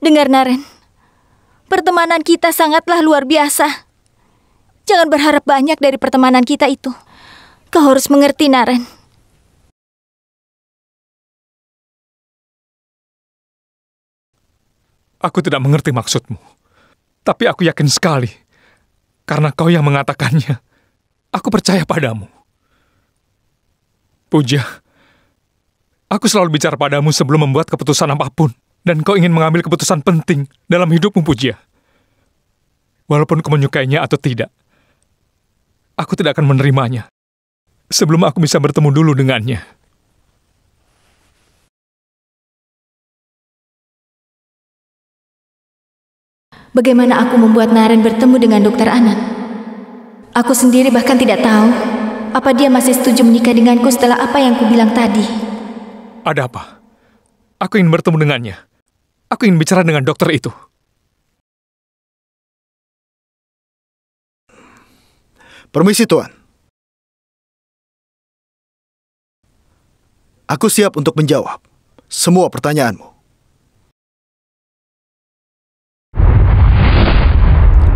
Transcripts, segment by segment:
Dengar Naren, pertemanan kita sangatlah luar biasa. Jangan berharap banyak dari pertemanan kita itu. Kau harus mengerti, Naren. Aku tidak mengerti maksudmu. Tapi aku yakin sekali. Karena kau yang mengatakannya. Aku percaya padamu. Puja, aku selalu bicara padamu sebelum membuat keputusan apapun. Dan kau ingin mengambil keputusan penting dalam hidupmu, Pujia. Walaupun kau menyukainya atau tidak, aku tidak akan menerimanya sebelum aku bisa bertemu dulu dengannya. Bagaimana aku membuat Naren bertemu dengan Dokter Anan? Aku sendiri bahkan tidak tahu apa dia masih setuju menikah denganku setelah apa yang kubilang tadi. Ada apa? Aku ingin bertemu dengannya. Aku ingin bicara dengan dokter itu. Permisi, Tuan. Aku siap untuk menjawab semua pertanyaanmu.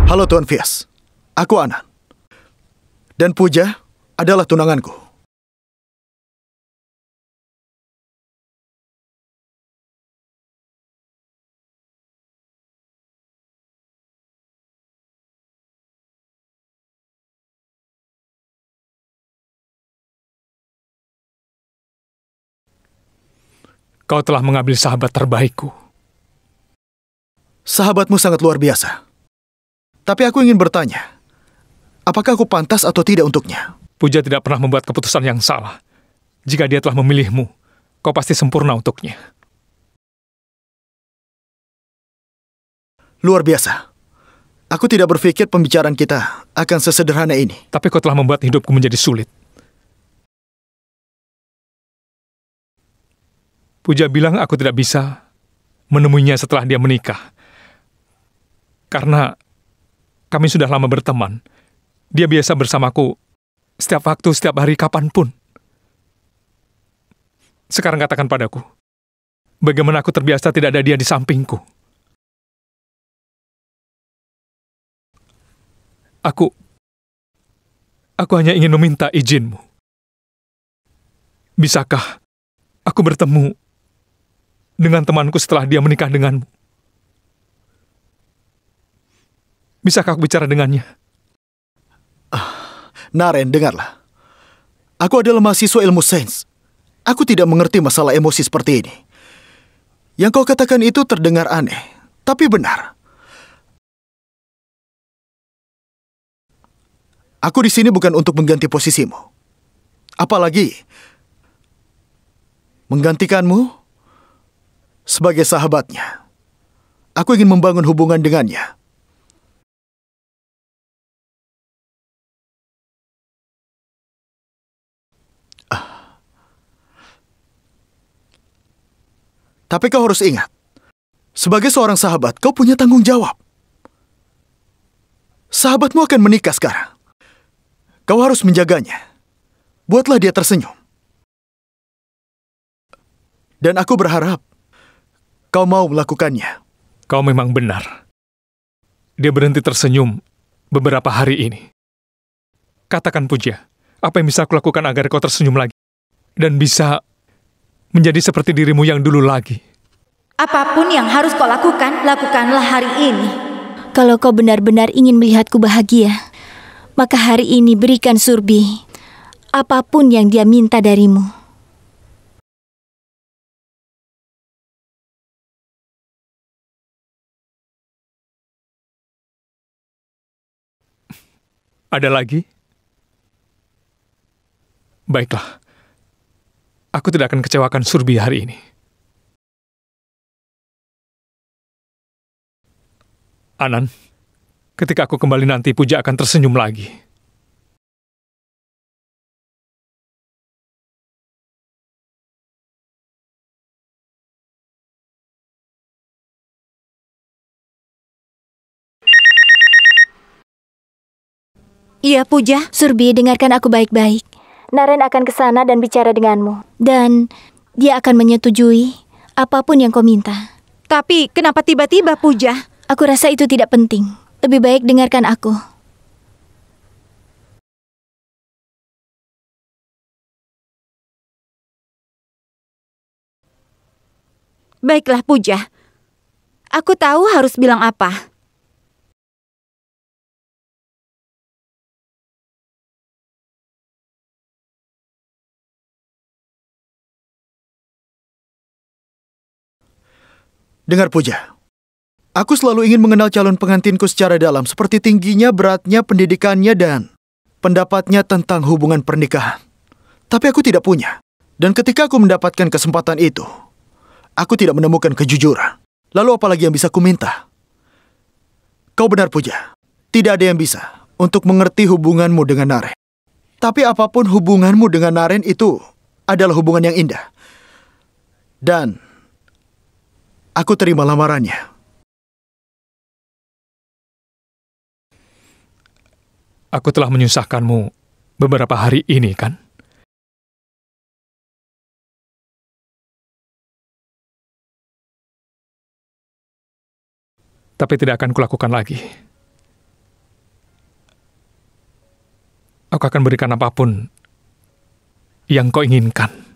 Halo Tuan Fias, aku Anan. Dan Puja adalah tunanganku. Kau telah mengambil sahabat terbaikku. Sahabatmu sangat luar biasa. Tapi aku ingin bertanya, apakah aku pantas atau tidak untuknya? Puja tidak pernah membuat keputusan yang salah. Jika dia telah memilihmu, kau pasti sempurna untuknya. Luar biasa. Aku tidak berpikir pembicaraan kita akan sesederhana ini. Tapi kau telah membuat hidupku menjadi sulit. Puja bilang aku tidak bisa menemuinya setelah dia menikah. Karena kami sudah lama berteman. Dia biasa bersamaku setiap waktu, setiap hari, kapanpun. Sekarang katakan padaku, bagaimana aku terbiasa tidak ada dia di sampingku. Aku aku hanya ingin meminta izinmu. Bisakah aku bertemu dengan temanku setelah dia menikah denganmu? bisa aku bicara dengannya? Ah, Naren, dengarlah. Aku adalah mahasiswa ilmu sains. Aku tidak mengerti masalah emosi seperti ini. Yang kau katakan itu terdengar aneh, tapi benar. Aku di sini bukan untuk mengganti posisimu. Apalagi menggantikanmu sebagai sahabatnya. Aku ingin membangun hubungan dengannya. Ah. Tapi kau harus ingat, sebagai seorang sahabat, kau punya tanggung jawab. Sahabatmu akan menikah sekarang. Kau harus menjaganya. Buatlah dia tersenyum. Dan aku berharap Kau mau melakukannya? Kau memang benar. Dia berhenti tersenyum beberapa hari ini. Katakan Puja, apa yang bisa aku lakukan agar kau tersenyum lagi dan bisa menjadi seperti dirimu yang dulu lagi? Apapun yang harus kau lakukan, lakukanlah hari ini. Kalau kau benar-benar ingin melihatku bahagia, maka hari ini berikan Surbi apapun yang dia minta darimu. Ada lagi? Baiklah. Aku tidak akan kecewakan Surbi hari ini. Anan, ketika aku kembali nanti, Puja akan tersenyum lagi. Iya, Puja. Surbi, dengarkan aku baik-baik. Naren akan ke sana dan bicara denganmu. Dan dia akan menyetujui apapun yang kau minta. Tapi kenapa tiba-tiba Puja? Aku rasa itu tidak penting. Lebih baik dengarkan aku. Baiklah Puja. Aku tahu harus bilang apa. Dengar Puja. Aku selalu ingin mengenal calon pengantinku secara dalam, seperti tingginya, beratnya, pendidikannya, dan pendapatnya tentang hubungan pernikahan. Tapi aku tidak punya. Dan ketika aku mendapatkan kesempatan itu, aku tidak menemukan kejujuran. Lalu apalagi yang bisa kuminta? Kau benar, Puja. Tidak ada yang bisa untuk mengerti hubunganmu dengan Naren. Tapi apapun hubunganmu dengan Naren itu adalah hubungan yang indah. Dan Aku terima lamarannya. Aku telah menyusahkanmu beberapa hari ini, kan? Tapi tidak akan kulakukan lagi. Aku akan berikan apapun yang kau inginkan.